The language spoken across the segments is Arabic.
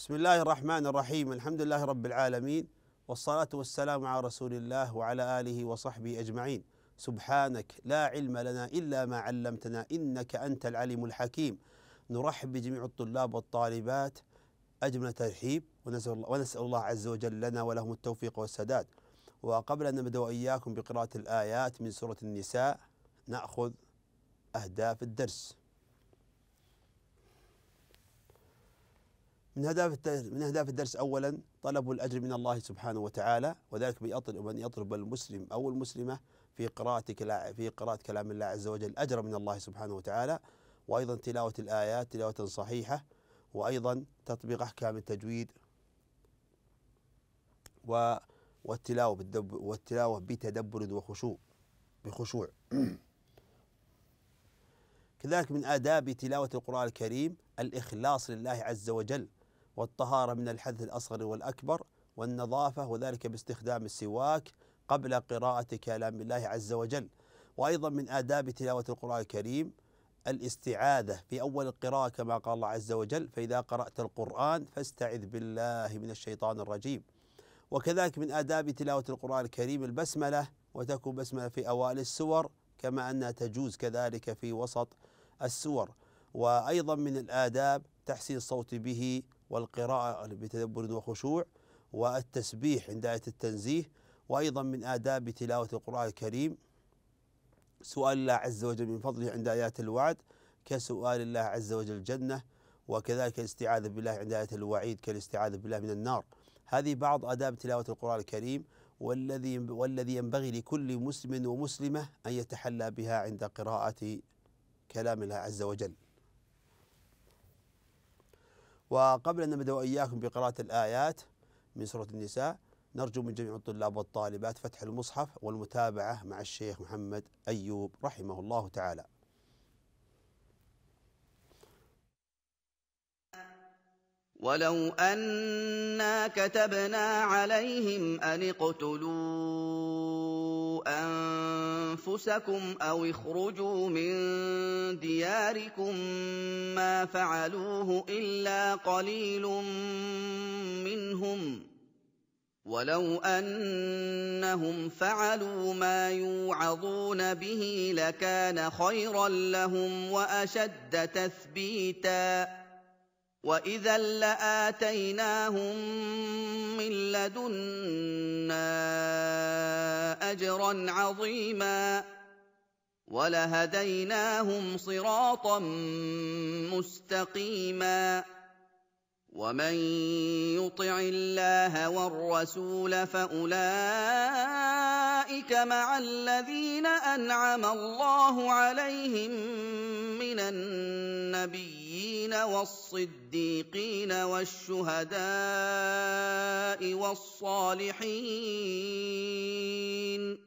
بسم الله الرحمن الرحيم الحمد لله رب العالمين والصلاة والسلام على رسول الله وعلى آله وصحبه أجمعين سبحانك لا علم لنا إلا ما علمتنا إنك أنت العليم الحكيم نرحب بجميع الطلاب والطالبات أجمل ترحيب ونسأل الله, عز وجل لنا ولهم التوفيق والسداد وقبل أن نبدأ وإياكم بقراءة الآيات من سورة النساء نأخذ أهداف الدرس من أهداف من أهداف الدرس أولا طلب الأجر من الله سبحانه وتعالى وذلك بيطلب ان يطلب المسلم أو المسلمة في قراءة في قراءة كلام الله عز وجل أجر من الله سبحانه وتعالى وأيضا تلاوة الآيات تلاوة صحيحة وأيضا تطبيق أحكام التجويد و والتلاوة والتلاوة بتدبر وخشوع بخشوع كذلك من آداب تلاوة القرآن الكريم الإخلاص لله عز وجل والطهارة من الحدث الأصغر والأكبر والنظافة وذلك باستخدام السواك قبل قراءة كلام الله عز وجل وأيضا من آداب تلاوة القرآن الكريم الاستعاذة في أول القراءة كما قال الله عز وجل فإذا قرأت القرآن فاستعذ بالله من الشيطان الرجيم وكذلك من آداب تلاوة القرآن الكريم البسملة وتكون بسملة في أوائل السور كما أنها تجوز كذلك في وسط السور وأيضا من الآداب تحسين الصوت به والقراءة بتدبر وخشوع والتسبيح عند آية التنزيه وأيضا من آداب تلاوة القرآن الكريم سؤال الله عز وجل من فضله عند آيات الوعد كسؤال الله عز وجل الجنة وكذلك الاستعاذة بالله عند آية الوعيد كالاستعاذة بالله من النار هذه بعض آداب تلاوة القرآن الكريم والذي والذي ينبغي لكل مسلم ومسلمة أن يتحلى بها عند قراءة كلام الله عز وجل وقبل أن نبدأ وإياكم بقراءة الآيات من سورة النساء نرجو من جميع الطلاب والطالبات فتح المصحف والمتابعة مع الشيخ محمد أيوب رحمه الله تعالى ولو أنا كتبنا عليهم أن اقتلوا انفسكم او اخرجوا من دياركم ما فعلوه الا قليل منهم ولو انهم فعلوا ما يوعظون به لكان خيرا لهم واشد تثبيتا واذا لاتيناهم من لدنا اجرا عظيما ولهديناهم صراطا مستقيما ومن يطع الله والرسول فاولئك مع الذين انعم الله عليهم من النبيين والصديقين والشهداء والصالحين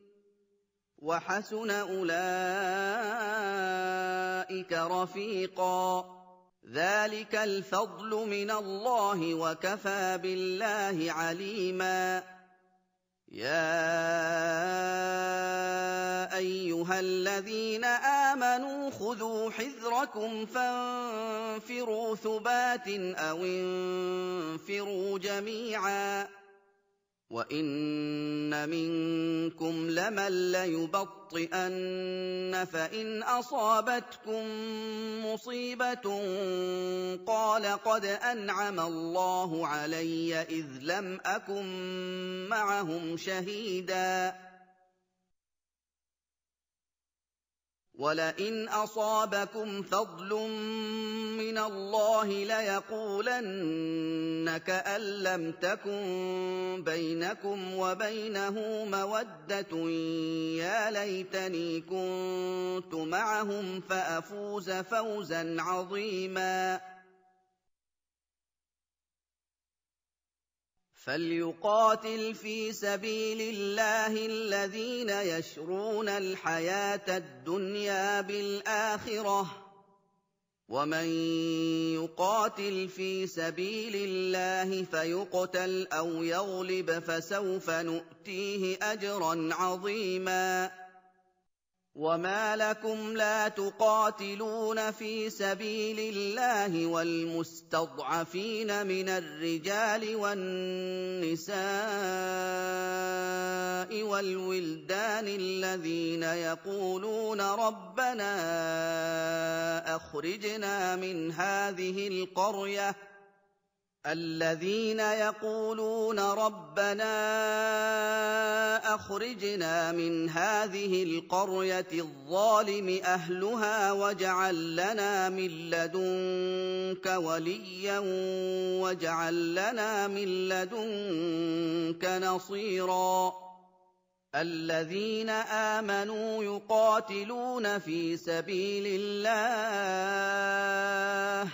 وحسن اولئك رفيقا ذلك الفضل من الله وكفى بالله عليما يا ايها الذين امنوا خذوا حذركم فانفروا ثبات او انفروا جميعا وان منكم لمن ليبطئن فان اصابتكم مصيبه قال قد انعم الله علي اذ لم اكن معهم شهيدا وَلَئِنْ أَصَابَكُمْ فَضْلٌ مِّنَ اللَّهِ لَيَقُولَنَّ كَأَن لَّمْ تَكُن بَيْنَكُمْ وَبَيْنَهُ مَوَدَّةٌ يَا لَيْتَنِي كُنتُ مَعَهُمْ فَأَفُوزَ فَوْزًا عَظِيمًا فليقاتل في سبيل الله الذين يشرون الحياه الدنيا بالاخره ومن يقاتل في سبيل الله فيقتل او يغلب فسوف نؤتيه اجرا عظيما وما لكم لا تقاتلون في سبيل الله والمستضعفين من الرجال والنساء والولدان الذين يقولون ربنا اخرجنا من هذه القريه الذين يقولون ربنا اخرجنا من هذه القريه الظالم اهلها واجعل لنا من لدنك وليا واجعل لنا من لدنك نصيرا الذين امنوا يقاتلون في سبيل الله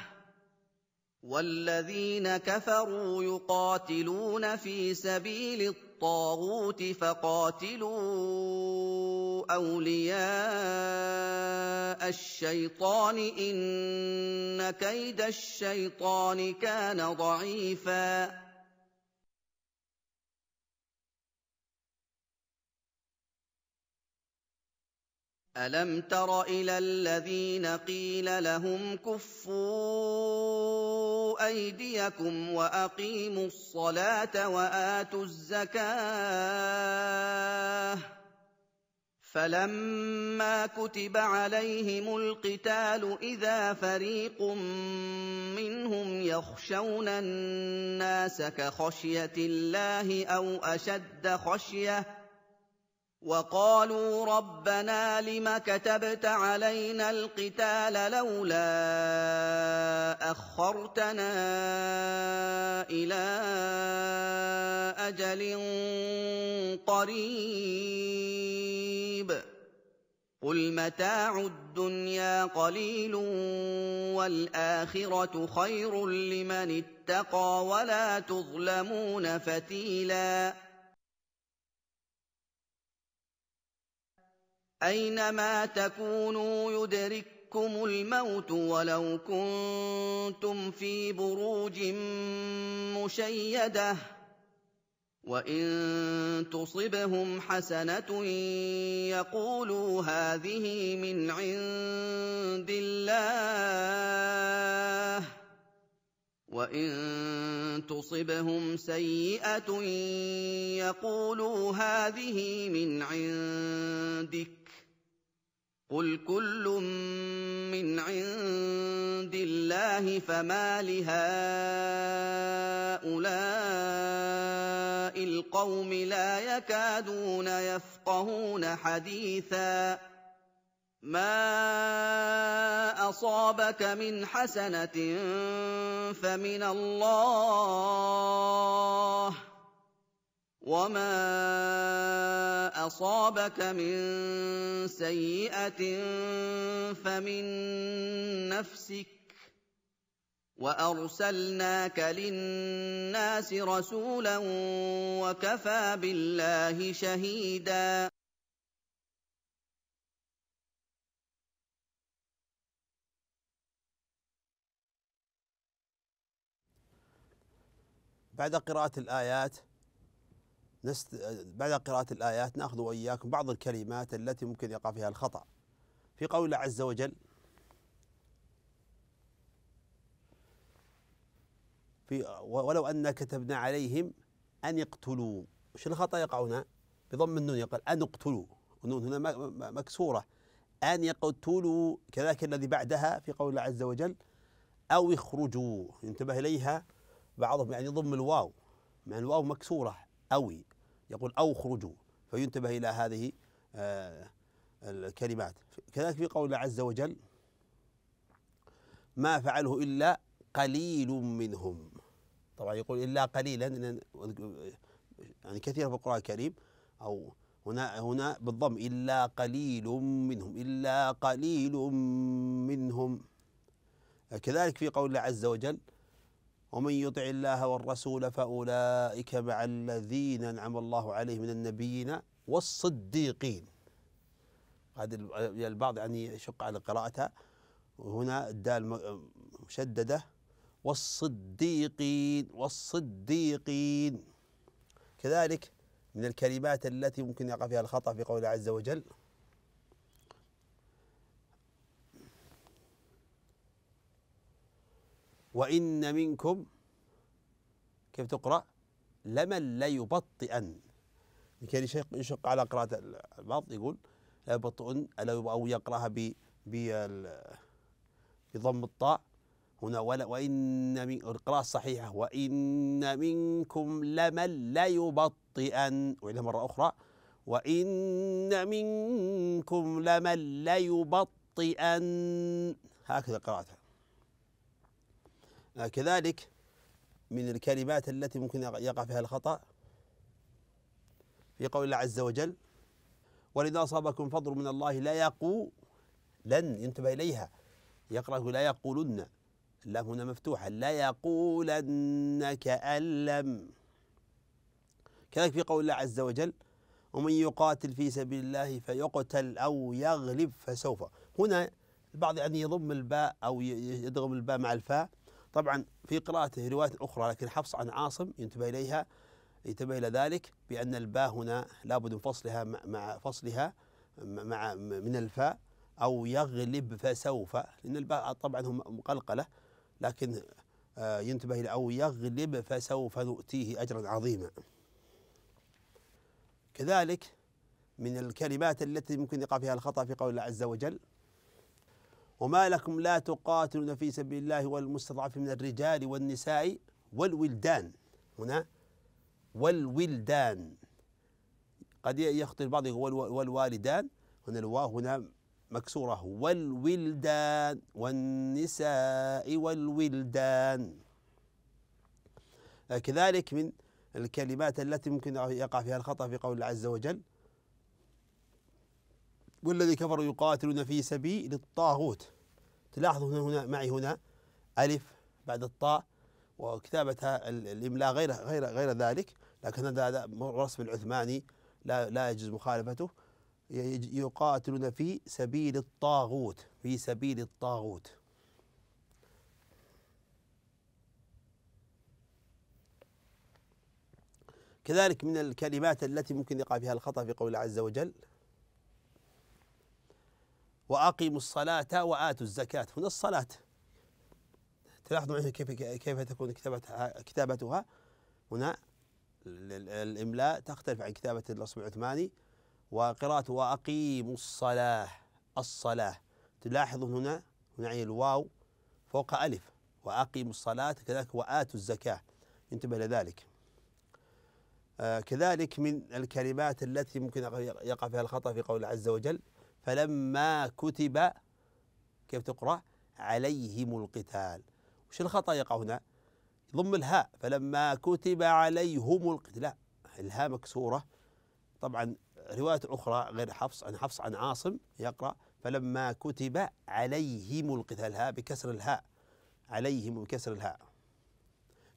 والذين كفروا يقاتلون في سبيل الطاغوت فقاتلوا اولياء الشيطان ان كيد الشيطان كان ضعيفا الم تر الى الذين قيل لهم كفوا ايديكم واقيموا الصلاه واتوا الزكاه فلما كتب عليهم القتال اذا فريق منهم يخشون الناس كخشيه الله او اشد خشيه وقالوا ربنا لم كتبت علينا القتال لولا اخرتنا الى اجل قريب قل متاع الدنيا قليل والاخره خير لمن اتقى ولا تظلمون فتيلاً اينما تكونوا يدرككم الموت ولو كنتم في بروج مشيده وان تصبهم حسنه يقولوا هذه من عند الله وان تصبهم سيئه يقولوا هذه من عندك قل كل من عند الله فما لهؤلاء القوم لا يكادون يفقهون حديثا ما اصابك من حسنه فمن الله وما اصابك من سيئه فمن نفسك وارسلناك للناس رسولا وكفى بالله شهيدا بعد قراءه الايات نست... بعد قراءة الآيات نأخذ وإياكم بعض الكلمات التي ممكن يقع فيها الخطأ في قول الله عز وجل في ولو أن كتبنا عليهم أن اقتلوا وش الخطأ يقع هنا بضم النون يقال أن اقتلوا النون هنا مكسورة أن يقتلوا كذلك الذي بعدها في قول الله عز وجل أو اخرجوا ينتبه إليها بعضهم يعني يضم الواو مع يعني الواو مكسورة أوي يقول أو اخرجوا فينتبه إلى هذه آه، الكلمات كذلك في قول الله عز وجل ما فعله إلا قليل منهم طبعا يقول إلا قليلا يعني كثير في القرآن الكريم أو هنا هنا بالضم إلا قليل منهم إلا قليل منهم كذلك في قول الله عز وجل ومن يطع الله والرسول فأولئك مع الذين أنعم الله عليهم من النبيين والصديقين هذا البعض يعني يشق على قراءتها وهنا الدال مشددة والصديقين والصديقين كذلك من الكلمات التي ممكن يقع فيها الخطأ في قول عز وجل وإن منكم كيف تقرأ لمن ليبطئن لكي يشق على قراءة البعض يقول لا يبطئن أو يقرأها ب بضم الطاء هنا ولا وإن من القراءة الصحيحة وإن منكم لمن ليبطئن وإلى مرة أخرى وإن منكم لمن ليبطئن هكذا قراءتها كذلك من الكلمات التي ممكن يقع فيها الخطأ في قول الله عز وجل ولذا أصابكم فضل من الله لا يقو لن ينتبه إليها يقرأ لا يقولن لا هنا مفتوحة لا يقولن كأن لم كذلك في قول الله عز وجل ومن يقاتل في سبيل الله فيقتل أو يغلب فسوف هنا البعض يعني يضم الباء أو يدغم الباء مع الفاء طبعا في قراءته روايات أخرى لكن حفص عن عاصم ينتبه إليها ينتبه إلى ذلك بأن الباء هنا لابد من فصلها مع فصلها مع من الفاء أو يغلب فسوف لأن الباء طبعا هم مقلقلة لكن آه، ينتبه إلى أو يغلب فسوف نؤتيه أجرا عظيما كذلك من الكلمات التي ممكن يقع فيها الخطأ في قول الله عز وجل وما لكم لا تقاتلون في سبيل الله والمستضعفين من الرجال والنساء والولدان هنا والولدان قد يخطئ البعض والوالدان هنا الواو هنا مكسورة والولدان والنساء والولدان آه، كذلك من الكلمات التي ممكن يقع فيها الخطأ في قول الله عز وجل والذي كفروا يقاتلون في سبيل الطاغوت تلاحظ هنا, هنا معي هنا ألف بعد الطاء وكتابتها الإملاء غير غير غير ذلك لكن هذا رسم العثماني لا لا يجوز مخالفته يقاتلون في سبيل الطاغوت في سبيل الطاغوت كذلك من الكلمات التي ممكن يقع فيها الخطأ في قول الله عز وجل وأقيموا الصلاة وآتوا الزكاة هنا الصلاة تلاحظوا معي كيف كيف تكون كتابتها كتابتها هنا الإملاء تختلف عن كتابة الأصبع العثماني وقراءة وأقيموا الصلاة الصلاة تلاحظون هنا هنا الواو فوق ألف وأقيموا الصلاة كذلك وآتوا الزكاة انتبه لذلك آه كذلك من الكلمات التي ممكن يقع فيها الخطأ في قول عز وجل فلما كتب كيف تقرأ عليهم القتال وش الخطأ يقع هنا ضم الهاء فلما كتب عليهم القتال لا الهاء مكسورة طبعا رواية أخرى غير حفص عن حفص عن عاصم يقرأ فلما كتب عليهم القتال ها بكسر الهاء عليهم بكسر الهاء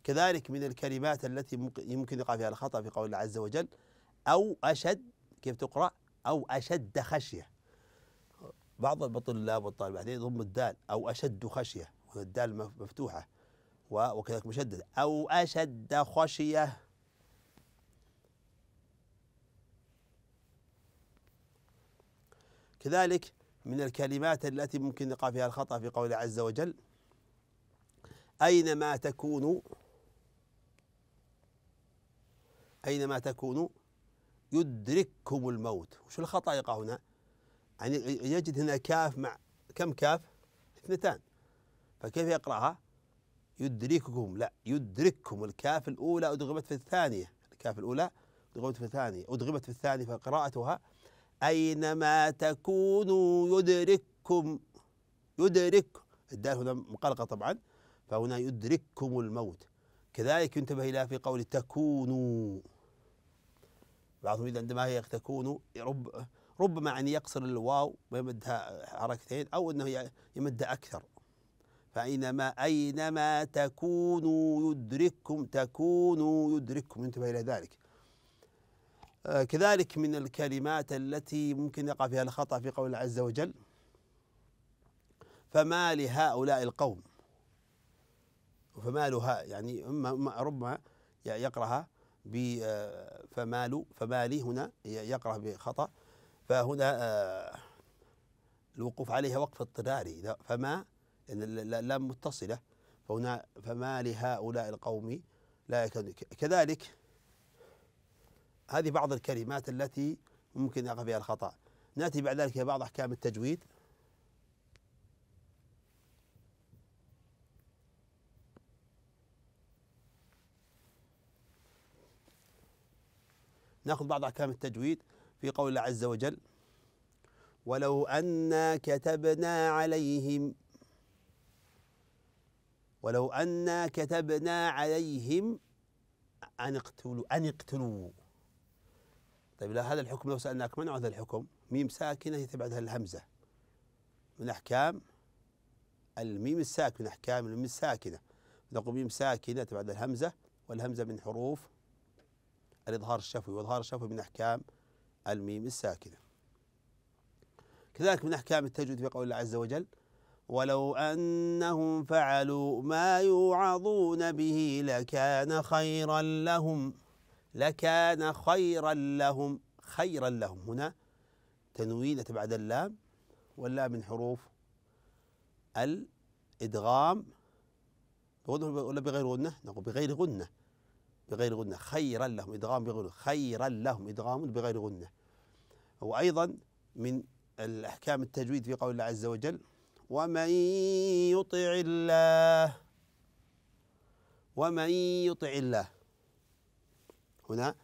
كذلك من الكلمات التي يمكن يقع فيها الخطأ في قول الله عز وجل أو أشد كيف تقرأ أو أشد خشية بعض الطلاب والطالبات يضم الدال أو أشد خشية والدال مفتوحة وكذلك مشددة أو أشد خشية كذلك من الكلمات التي ممكن نقع فيها الخطأ في قوله عز وجل أينما تكونوا أينما تكونوا يدرككم الموت وش الخطأ يقع هنا يعني يجد هنا كاف مع كم كاف؟ اثنتان فكيف يقرأها؟ يدرككم لا يدرككم الكاف الأولى أدغمت في الثانية الكاف الأولى أدغمت في الثانية أدغمت في الثانية فقراءتها أينما تكونوا يدرككم يدرك الدال هنا مقلقة طبعا فهنا يدرككم الموت كذلك ينتبه إلى في قول تكونوا بعضهم عندما هي تكونوا رب ربما يعني يقصر الواو ويمدها حركتين أو أنه يمدها أكثر فأينما أينما تكونوا يدرككم تكونوا يدرككم انتبه إلى ذلك آه، كذلك من الكلمات التي ممكن يقع فيها الخطأ في قول الله عز وجل فما لهؤلاء القوم فمالها يعني اما ربما يقراها ب فمال آه، فمالي هنا يقرا بخطا فهنا آه، الوقوف عليها وقف اضطراري فما ان اللام متصلة فهنا فما لهؤلاء القوم لا يكون كذلك هذه بعض الكلمات التي ممكن يقع فيها الخطأ نأتي بعد ذلك إلى بعض أحكام التجويد ناخذ بعض أحكام التجويد في قول الله عز وجل ولو أنا كتبنا عليهم ولو أنا كتبنا عليهم أن اقتلوا أن اقتلوا طيب لا هذا الحكم لو سألناك من هذا الحكم ميم ساكنة يتبعدها الهمزة من أحكام الميم الساكنة من أحكام الميم الساكنة نقول ميم ساكنة تبعد الهمزة والهمزة من حروف الإظهار الشفوي والإظهار الشفوي من أحكام الميم الساكنة كذلك من أحكام التجويد في قول الله عز وجل ولو أنهم فعلوا ما يوعظون به لكان خيرا لهم لكان خيرا لهم خيرا لهم هنا تنوينة بعد اللام واللام من حروف الإدغام بغنة ولا بغير غنة؟ نقول بغير غنة بغير غنة خيرا لهم إدغام بغير خيرا لهم إدغام بغير غنة وأيضا من الأحكام التجويد في قول الله عز وجل ومن يطع الله ومن يطع الله هنا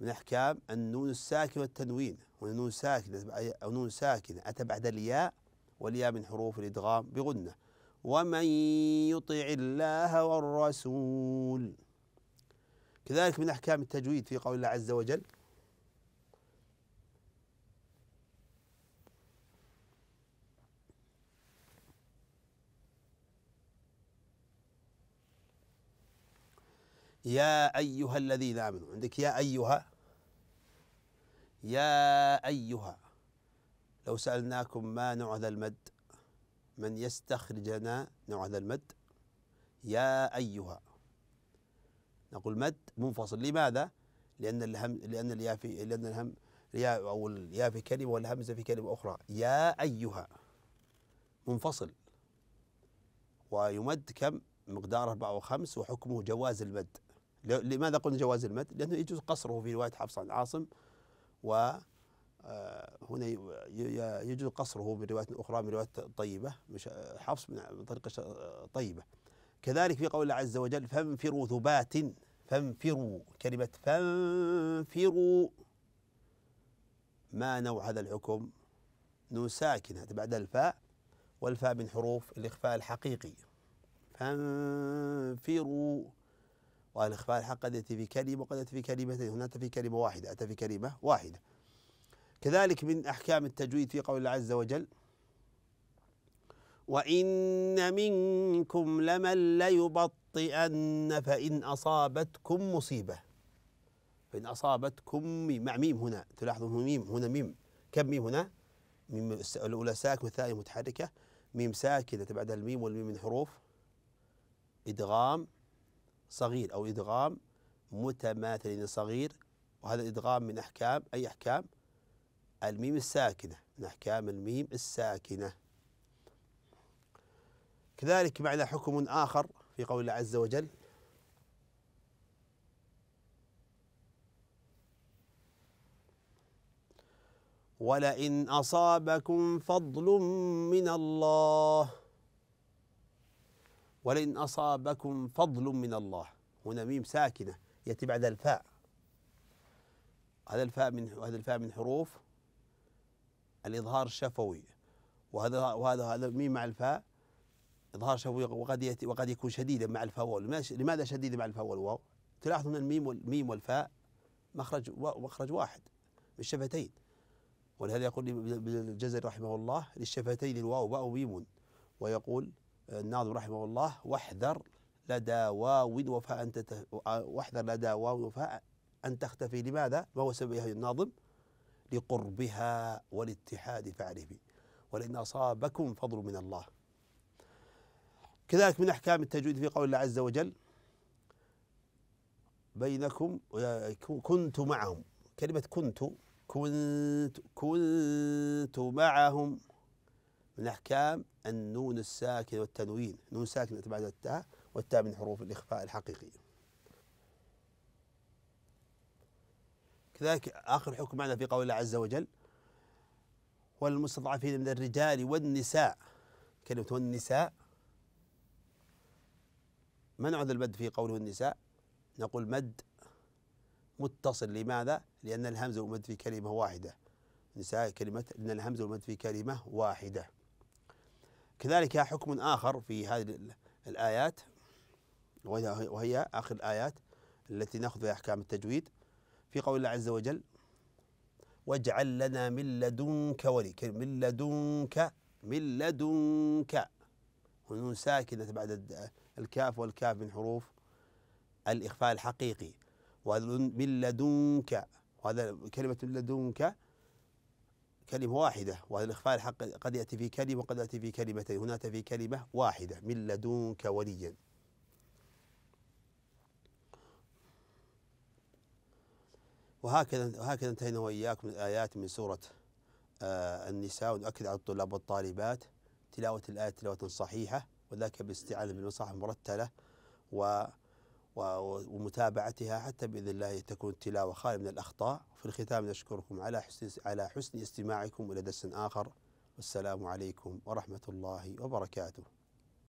من أحكام النون الساكنة والتنوين ونون ساكنة أو نون ساكنة أتى بعد الياء والياء من حروف الإدغام بغنة ومن يطع الله والرسول كذلك من أحكام التجويد في قول الله عز وجل يا أيها الذين آمنوا عندك يا أيها يا أيها لو سألناكم ما نوع ذا المد من يستخرجنا نوع ذا المد يا أيها نقول مد منفصل لماذا؟ لأن الهم لأن الياء في لأن الهم الياء أو الياء في كلمة والهمزة في كلمة أخرى يا أيها منفصل ويمد كم؟ مقدار أربعة وخمس وحكمه جواز المد لماذا قلنا جواز المد؟ لأنه يجوز قصره في رواية حفص عن عاصم و آه، هنا يجوز قصره برواية أخرى من رواية طيبة آه، حفص من طريق طيبة كذلك في قول الله عز وجل فانفروا ثبات فانفروا كلمة فانفروا ما نوع هذا الحكم نون ساكنة بعد الفاء والفاء من حروف الإخفاء الحقيقي فانفروا والإخفاء الحق قد يأتي في كلمة وقد يأتي في كلمتين هنا أتى في كلمة واحدة أتى في كلمة واحدة كذلك من أحكام التجويد في قول الله عز وجل وإن منكم لمن ليبطئن فإن أصابتكم مصيبة فإن أصابتكم ميم مع ميم هنا تلاحظون ميم هنا ميم كم ميم هنا؟ ميم الأولى ساكنة والثانية متحركة ميم ساكنة بعد الميم والميم من حروف إدغام صغير أو إدغام متماثل صغير وهذا الإدغام من أحكام أي أحكام الميم الساكنة من أحكام الميم الساكنة كذلك معنى حكم آخر في قول الله عز وجل ولئن أصابكم فضل من الله ولئن أصابكم فضل من الله هنا ميم ساكنة يأتي بعد الفاء هذا الفاء من هذا الفاء من حروف الإظهار الشفوي وهذا وهذا هذا ميم مع الفاء إظهار شفوي وقد يأتي وقد يكون شديدا مع الفاء والواو لماذا شديدا مع الفاء والواو؟ تلاحظ أن الميم والميم والفاء مخرج مخرج واحد الشفتين ولهذا يقول ابن الجزري رحمه الله للشفتين الواو باء ميم ويقول آه، الناظم رحمه الله واحذر لدى واو وفاء أن آه، واحذر لدى واو وفاء أن تختفي لماذا؟ ما هو سبب الناظم؟ لقربها والاتحاد فاعرفي ولئن أصابكم فضل من الله كذلك من أحكام التجويد في قول الله عز وجل بينكم كنت معهم كلمة كنت كنت كنت معهم من أحكام النون الساكنة والتنوين نون ساكنة بعد التاء والتاء من حروف الإخفاء الحقيقية كذلك آخر حكم معنا في قول الله عز وجل والمستضعفين من الرجال والنساء كلمة والنساء منع ذا المد في قوله النساء نقول مد متصل لماذا؟ لأن الهمز والمد في كلمة واحدة نساء كلمة أن الهمز والمد في كلمة واحدة كذلك حكم آخر في هذه الآيات وهي آخر الآيات التي نأخذ فيها أحكام التجويد في قول الله عز وجل واجعل لنا من لدنك ولي من لدنك من لدنك ونون ساكنة بعد الكاف والكاف من حروف الإخفاء الحقيقي من لدنك وهذا كلمة من لدنك كلمة واحدة وهذا الإخفاء الحق قد يأتي في كلمة وقد يأتي في كلمتين هناك في كلمة واحدة من لدنك وليا وهكذا وهكذا انتهينا وإياكم من الآيات من سورة آه النساء ونؤكد على الطلاب والطالبات تلاوة الآية تلاوة صحيحة وذاك من بالنصائح المرتلة و ومتابعتها حتى باذن الله تكون التلاوه خاليه من الاخطاء في الختام نشكركم على حسن على حسن استماعكم الى درس اخر والسلام عليكم ورحمه الله وبركاته